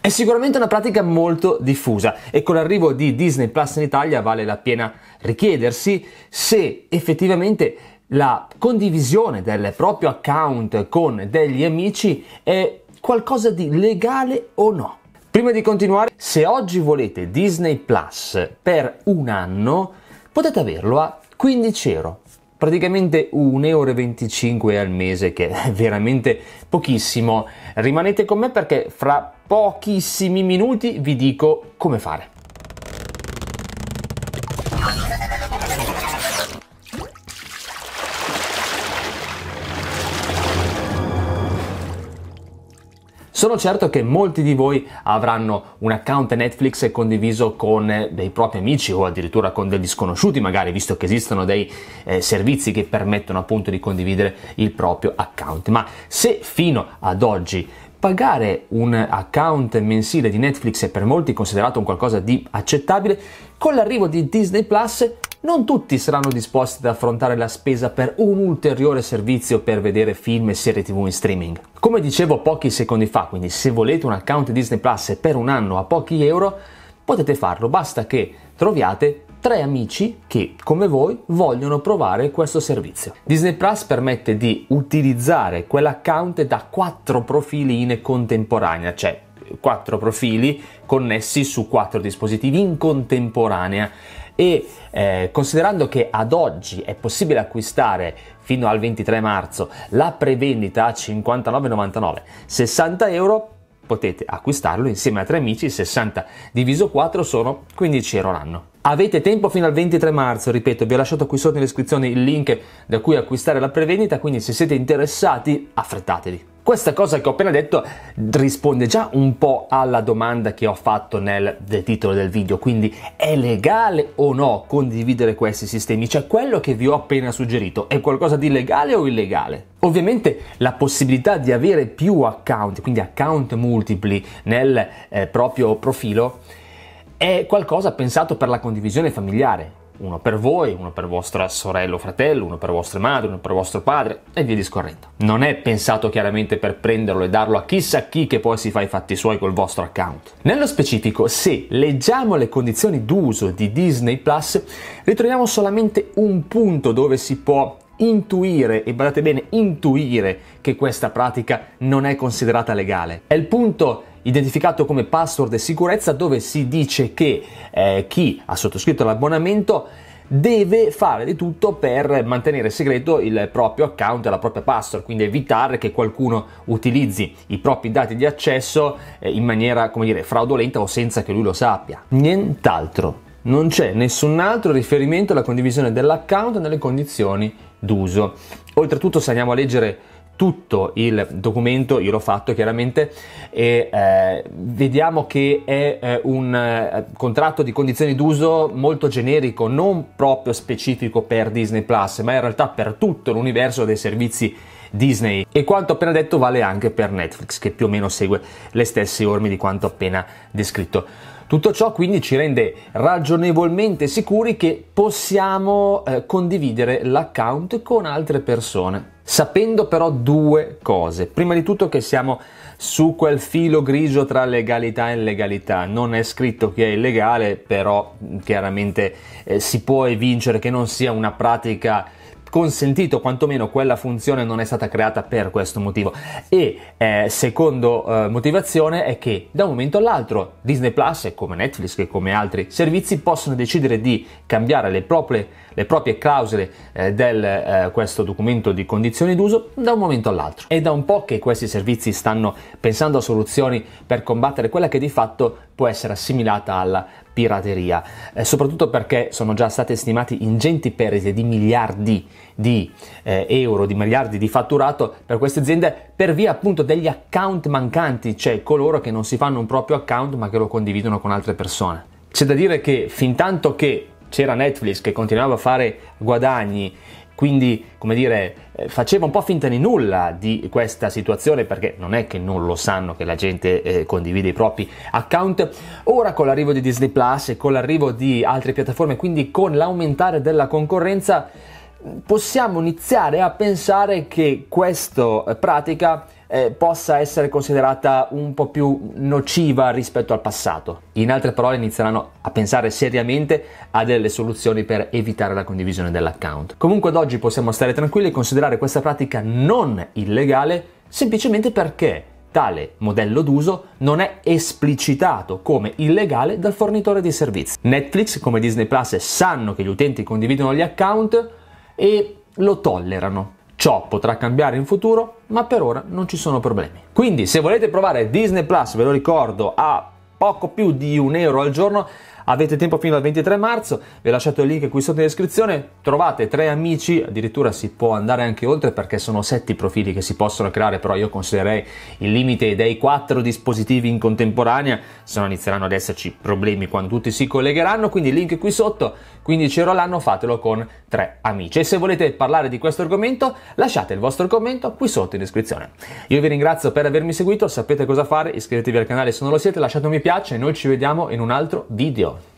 È sicuramente una pratica molto diffusa e con l'arrivo di Disney Plus in Italia vale la pena richiedersi se effettivamente la condivisione del proprio account con degli amici è qualcosa di legale o no. Prima di continuare, se oggi volete Disney Plus per un anno, potete averlo a 15 euro praticamente 1,25 euro al mese, che è veramente pochissimo. Rimanete con me perché fra pochissimi minuti vi dico come fare. Sono certo che molti di voi avranno un account Netflix condiviso con eh, dei propri amici o addirittura con degli sconosciuti, magari visto che esistono dei eh, servizi che permettono appunto di condividere il proprio account. Ma se fino ad oggi pagare un account mensile di Netflix è per molti considerato un qualcosa di accettabile, con l'arrivo di Disney Plus non tutti saranno disposti ad affrontare la spesa per un ulteriore servizio per vedere film e serie TV in streaming. Come dicevo pochi secondi fa, quindi se volete un account Disney Plus per un anno a pochi euro, potete farlo, basta che troviate tre amici che, come voi, vogliono provare questo servizio. Disney Plus permette di utilizzare quell'account da quattro profili in contemporanea, cioè quattro profili connessi su quattro dispositivi in contemporanea e eh, considerando che ad oggi è possibile acquistare fino al 23 marzo la prevendita a 59,99 60 euro potete acquistarlo insieme a tre amici 60 diviso 4 sono 15 euro l'anno Avete tempo fino al 23 marzo, ripeto, vi ho lasciato qui sotto in descrizione il link da cui acquistare la prevendita, quindi se siete interessati affrettatevi. Questa cosa che ho appena detto risponde già un po' alla domanda che ho fatto nel, nel titolo del video, quindi è legale o no condividere questi sistemi? Cioè quello che vi ho appena suggerito è qualcosa di legale o illegale? Ovviamente la possibilità di avere più account, quindi account multipli nel eh, proprio profilo, è qualcosa pensato per la condivisione familiare. Uno per voi, uno per vostra sorella o fratello, uno per vostra madre, uno per vostro padre e via discorrendo. Non è pensato chiaramente per prenderlo e darlo a chissà chi che poi si fa i fatti suoi col vostro account. Nello specifico, se leggiamo le condizioni d'uso di Disney Plus, ritroviamo solamente un punto dove si può intuire, e badate bene, intuire che questa pratica non è considerata legale. È il punto identificato come password e sicurezza dove si dice che eh, chi ha sottoscritto l'abbonamento deve fare di tutto per mantenere segreto il proprio account e la propria password, quindi evitare che qualcuno utilizzi i propri dati di accesso eh, in maniera, come dire, fraudolenta o senza che lui lo sappia. Nient'altro. Non c'è nessun altro riferimento alla condivisione dell'account nelle condizioni d'uso. Oltretutto, se andiamo a leggere tutto il documento, io l'ho fatto chiaramente, e eh, vediamo che è eh, un eh, contratto di condizioni d'uso molto generico, non proprio specifico per Disney Plus, ma in realtà per tutto l'universo dei servizi Disney. E quanto appena detto vale anche per Netflix, che più o meno segue le stesse orme di quanto appena descritto. Tutto ciò quindi ci rende ragionevolmente sicuri che possiamo eh, condividere l'account con altre persone sapendo però due cose. Prima di tutto che siamo su quel filo grigio tra legalità e illegalità. Non è scritto che è illegale, però chiaramente eh, si può evincere che non sia una pratica consentito, quantomeno quella funzione non è stata creata per questo motivo. E eh, secondo eh, motivazione è che da un momento all'altro Disney Plus, come Netflix e come altri servizi, possono decidere di cambiare le proprie, le proprie clausole eh, del eh, questo documento di condizioni d'uso da un momento all'altro. È da un po' che questi servizi stanno pensando a soluzioni per combattere quella che di fatto può essere assimilata alla pirateria, eh, soprattutto perché sono già state stimate ingenti perdite di miliardi di eh, euro, di miliardi di fatturato per queste aziende per via appunto degli account mancanti, cioè coloro che non si fanno un proprio account ma che lo condividono con altre persone. C'è da dire che fin tanto che c'era Netflix che continuava a fare guadagni quindi come dire eh, faceva un po' finta di nulla di questa situazione perché non è che non lo sanno che la gente eh, condivide i propri account ora con l'arrivo di Disney Plus e con l'arrivo di altre piattaforme quindi con l'aumentare della concorrenza possiamo iniziare a pensare che questa eh, pratica eh, possa essere considerata un po' più nociva rispetto al passato. In altre parole inizieranno a pensare seriamente a delle soluzioni per evitare la condivisione dell'account. Comunque ad oggi possiamo stare tranquilli e considerare questa pratica non illegale semplicemente perché Tale modello d'uso non è esplicitato come illegale dal fornitore di servizi. Netflix come Disney Plus sanno che gli utenti condividono gli account, e lo tollerano. Ciò potrà cambiare in futuro, ma per ora non ci sono problemi. Quindi se volete provare Disney Plus, ve lo ricordo, a poco più di un euro al giorno, Avete tempo fino al 23 marzo, vi ho lasciato il link qui sotto in descrizione, trovate tre amici, addirittura si può andare anche oltre perché sono sette i profili che si possono creare, però io consiglierei il limite dei quattro dispositivi in contemporanea, se no inizieranno ad esserci problemi quando tutti si collegheranno, quindi link qui sotto 15 euro all'anno, fatelo con tre amici. E se volete parlare di questo argomento lasciate il vostro commento qui sotto in descrizione. Io vi ringrazio per avermi seguito, sapete cosa fare, iscrivetevi al canale se non lo siete, lasciate un mi piace e noi ci vediamo in un altro video.